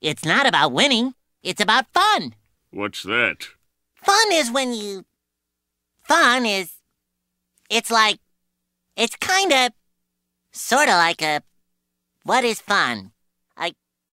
It's not about winning. It's about fun. What's that? Fun is when you... Fun is... It's like... It's kind of... Sort of like a... What is fun? Like,